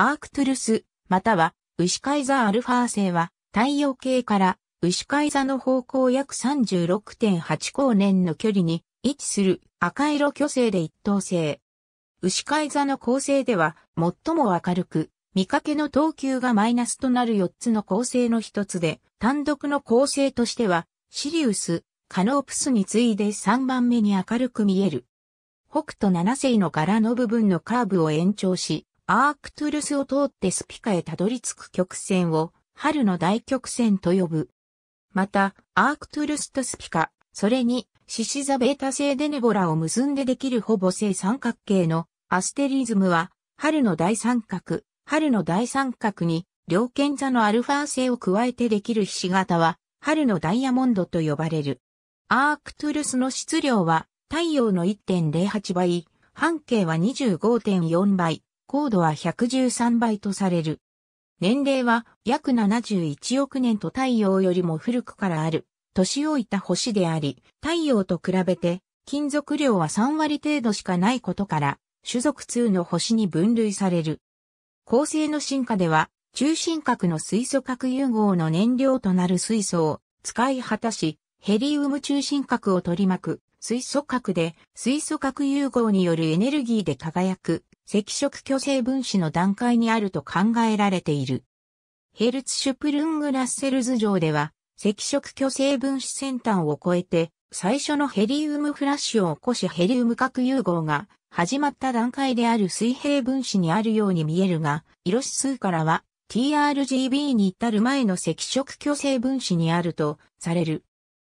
アークトゥルス、または、牛海座アルファー星は、太陽系から、牛海座の方向約36.8光年の距離に位置する赤色巨星で一等星。牛海座の恒星では、最も明るく、見かけの等級がマイナスとなる4つの恒星の一つで、単独の恒星としては、シリウス、カノープスに次いで3番目に明るく見える。北斗七星の柄の部分のカーブを延長し、アークトゥルスを通ってスピカへたどり着く曲線を春の大曲線と呼ぶ。また、アークトゥルスとスピカ、それに、シシザベータ星デネボラを結んでできるほぼ正三角形のアステリズムは、春の大三角、春の大三角に、両剣座のアルファ星を加えてできるひし形は、春のダイヤモンドと呼ばれる。アークトゥルスの質量は、太陽の1.08倍、半径は25.4倍、高度は113倍とされる。年齢は約71億年と太陽よりも古くからある、年老いた星であり、太陽と比べて金属量は3割程度しかないことから、種族2の星に分類される。恒星の進化では、中心核の水素核融合の燃料となる水素を使い果たし、ヘリウム中心核を取り巻く水素核で水素核融合によるエネルギーで輝く赤色巨星分子の段階にあると考えられている。ヘルツシュプルングラッセルズ上では、赤色巨星分子先端を越えて、最初のヘリウムフラッシュを起こしヘリウム核融合が始まった段階である水平分子にあるように見えるが、色指数からは TRGB に至る前の赤色巨星分子にあるとされる。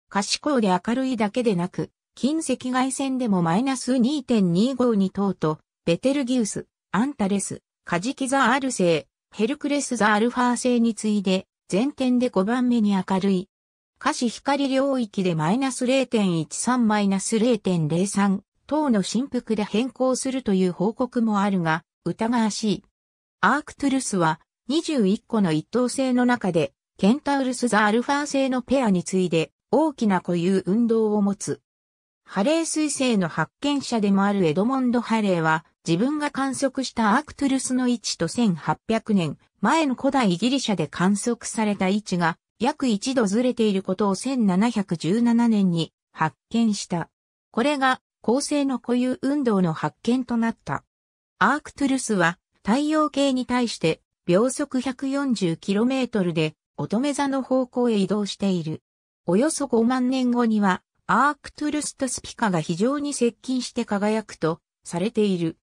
可視光で明るいだけでなく、近赤外線でもマイナス2.25に等とベテルギウス、アンタレス、カジキザアール星、ヘルクレスザアルファー星に次いで、全天で5番目に明るい。可視光領域でマイナス0.13マイナス0.03等の振幅で変更するという報告もあるが、疑わしい。アークトゥルスは21個の一等星の中で、ケンタウルスザアルファー星のペアに次いで大きな固有運動を持つ。ハレー彗星の発見者でもあるエドモンド・ハレーは、自分が観測したアークトゥルスの位置と1800年前の古代ギリシャで観測された位置が約一度ずれていることを1717年に発見した。これが恒星の固有運動の発見となった。アークトゥルスは太陽系に対して秒速 140km で乙女座の方向へ移動している。およそ5万年後にはアークトゥルスとスピカが非常に接近して輝くとされている。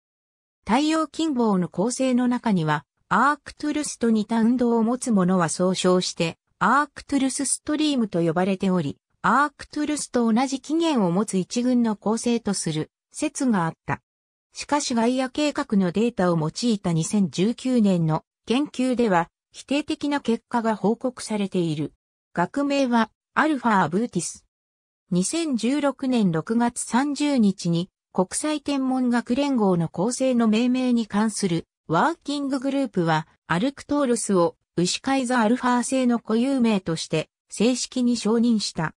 太陽金棒の構成の中には、アークトゥルスと似た運動を持つものは総称して、アークトゥルスストリームと呼ばれており、アークトゥルスと同じ起源を持つ一群の構成とする説があった。しかしガイア計画のデータを用いた2019年の研究では否定的な結果が報告されている。学名はアルファ・ーブーティス。2016年6月30日に国際天文学連合の構成の命名に関するワーキンググループは、アルクトールスを牛飼い座アルファ製の固有名として正式に承認した。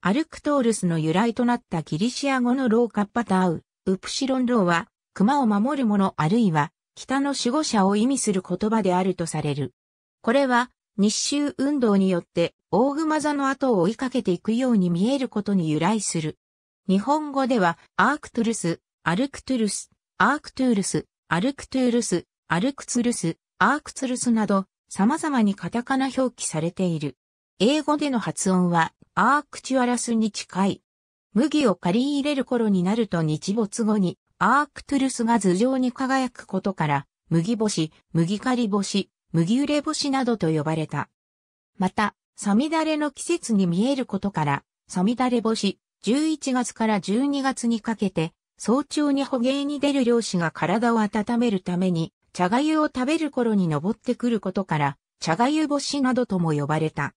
アルクトールスの由来となったギリシア語のローカッパタウ、ウプシロンローは、熊を守る者あるいは、北の守護者を意味する言葉であるとされる。これは、日周運動によって、大熊座の後を追いかけていくように見えることに由来する。日本語では、アークトゥルス、アルクトゥルス、アークトゥルス、アルクトゥルス、アルクツルス、アークツルスなど、様々にカタカナ表記されている。英語での発音は、アークチュアラスに近い。麦を借り入れる頃になると日没後に、アークトゥルスが頭上に輝くことから、麦干し、麦刈り干し、麦売れ干しなどと呼ばれた。また、サミダレの季節に見えることから、サミダレ干し、11月から12月にかけて、早朝に捕鯨に出る漁師が体を温めるために、茶粥を食べる頃に登ってくることから、茶粥ゆ星などとも呼ばれた。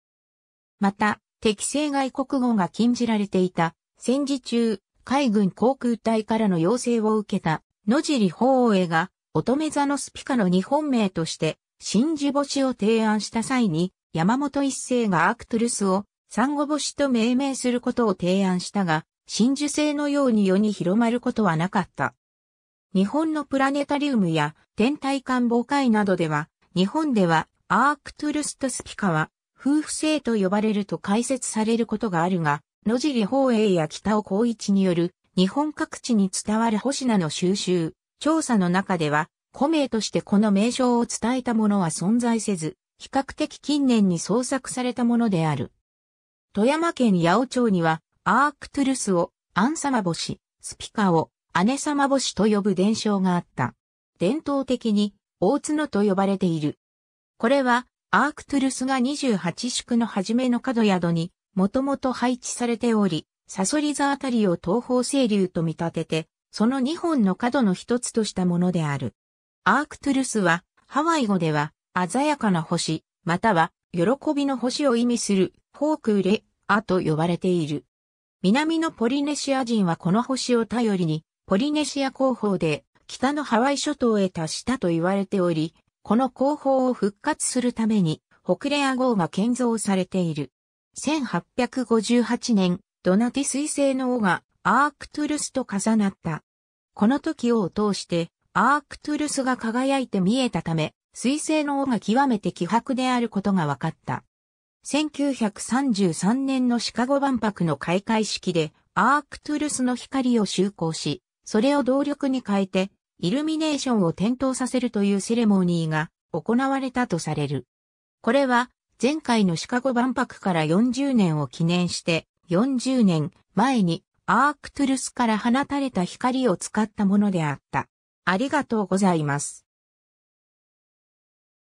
また、適正外国語が禁じられていた、戦時中、海軍航空隊からの要請を受けた、野尻法衛が、乙女座のスピカの日本名として、真珠星を提案した際に、山本一世がアクトゥルスを産後星と命名することを提案したが、真珠星のように世に広まることはなかった。日本のプラネタリウムや天体観望会などでは、日本ではアークトゥルスとスピカは夫婦星と呼ばれると解説されることがあるが、野尻宝永や北尾光一による日本各地に伝わる星名の収集、調査の中では、古名としてこの名称を伝えたものは存在せず、比較的近年に創作されたものである。富山県八尾町には、アークトゥルスを、アンサマ星、スピカを、姉様星と呼ぶ伝承があった。伝統的に、大角と呼ばれている。これは、アークトゥルスが28宿の初めの角宿に、もともと配置されており、サソリ座あたりを東方清流と見立てて、その2本の角の一つとしたものである。アークトゥルスは、ハワイ語では、鮮やかな星、または、喜びの星を意味するホークレアと呼ばれている。南のポリネシア人はこの星を頼りに、ポリネシア広報で北のハワイ諸島へ達したと言われており、この広報を復活するために、北レア号が建造されている。1858年、ドナティ彗星の王がアークトゥルスと重なった。この時を通して、アークトゥルスが輝いて見えたため、彗星の王が極めて希薄であることが分かった。1933年のシカゴ万博の開会式でアークトゥルスの光を就航し、それを動力に変えてイルミネーションを点灯させるというセレモニーが行われたとされる。これは前回のシカゴ万博から40年を記念して40年前にアークトゥルスから放たれた光を使ったものであった。ありがとうございます。